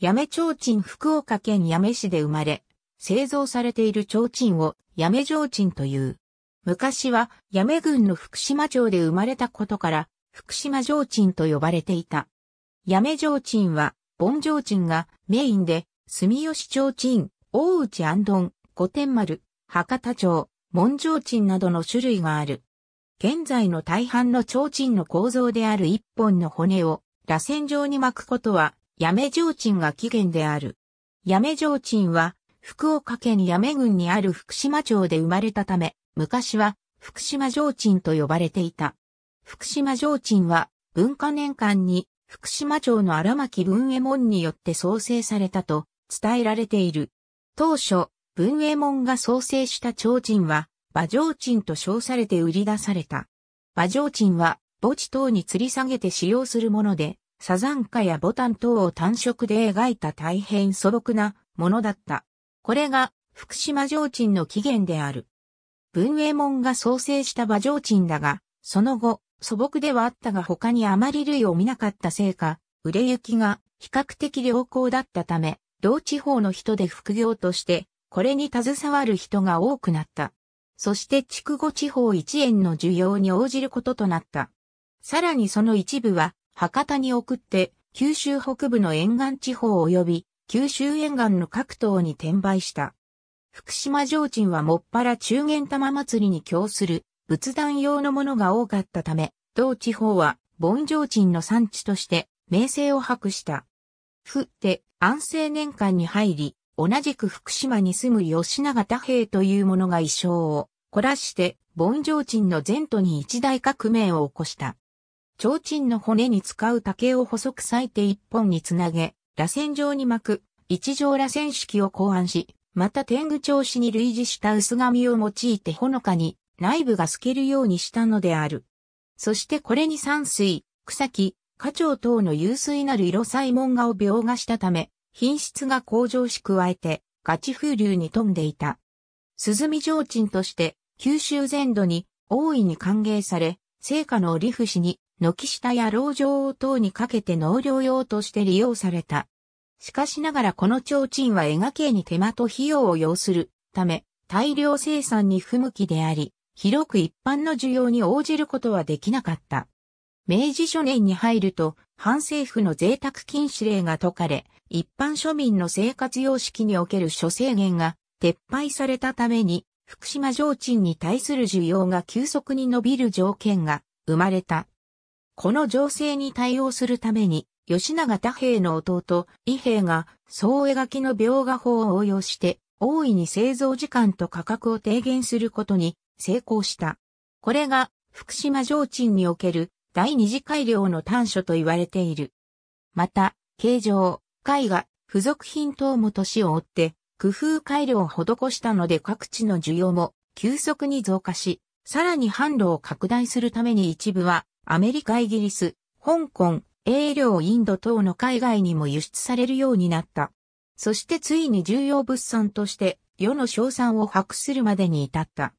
八女提灯福岡県八女市で生まれ、製造されている提灯を八女提灯という。昔は八女郡の福島町で生まれたことから、福島提灯と呼ばれていた。八女提灯は、盆提灯がメインで、住吉提灯、大内安頓、御殿丸、博多町、門提灯などの種類がある。現在の大半の提灯の構造である一本の骨を、螺旋状に巻くことは、八女上鎮が起源である。八女上鎮は、福岡県八女郡にある福島町で生まれたため、昔は福島上鎮と呼ばれていた。福島上鎮は、文化年間に福島町の荒牧文右衛門によって創生されたと伝えられている。当初、文右衛門が創生した町鎮は、馬上鎮と称されて売り出された。馬上鎮は、墓地等に吊り下げて使用するもので、サザンカやボタン等を単色で描いた大変素朴なものだった。これが福島上鎮の起源である。文衛門が創生した馬上鎮だが、その後、素朴ではあったが他にあまり類を見なかったせいか、売れ行きが比較的良好だったため、同地方の人で副業として、これに携わる人が多くなった。そして筑後地方一円の需要に応じることとなった。さらにその一部は、博多に送って、九州北部の沿岸地方及び、九州沿岸の各島に転売した。福島上鎮はもっぱら中元玉祭りに供する仏壇用のものが多かったため、同地方は盆上鎮の産地として名声を博した。ふって安政年間に入り、同じく福島に住む吉永太平という者が衣装を凝らして、盆上鎮の前途に一大革命を起こした。提灯の骨に使う竹を細く裂いて一本につなげ、螺旋状に巻く、一条螺旋式を考案し、また天狗調子に類似した薄紙を用いてほのかに内部が透けるようにしたのである。そしてこれに山水、草木、花鳥等の有水なる色彩紋画を描画したため、品質が向上し加えて、ガチ風流に富んでいた。鈴見上鎮として、九州全土に大いに歓迎され、聖火の折伏に軒下や籠城等にかけて農業用として利用された。しかしながらこの提灯は絵け系に手間と費用を要するため、大量生産に不向きであり、広く一般の需要に応じることはできなかった。明治初年に入ると、反政府の贅沢禁止令が解かれ、一般庶民の生活様式における諸制限が撤廃されたために、福島上鎮に対する需要が急速に伸びる条件が生まれた。この情勢に対応するために、吉永太平の弟、伊平が、総描きの描画法を応用して、大いに製造時間と価格を低減することに成功した。これが、福島上鎮における第二次改良の短所と言われている。また、形状、絵画、付属品等も年を追って、工夫改良を施したので各地の需要も急速に増加し、さらに販路を拡大するために一部はアメリカ、イギリス、香港、英領、インド等の海外にも輸出されるようになった。そしてついに重要物産として世の称賛を博するまでに至った。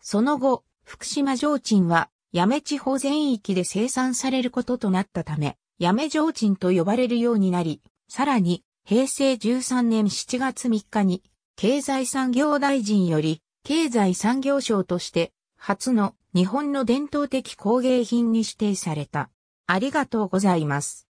その後、福島上鎮は、八女地方全域で生産されることとなったため、八女上鎮と呼ばれるようになり、さらに、平成13年7月3日に、経済産業大臣より、経済産業省として、初の日本の伝統的工芸品に指定された。ありがとうございます。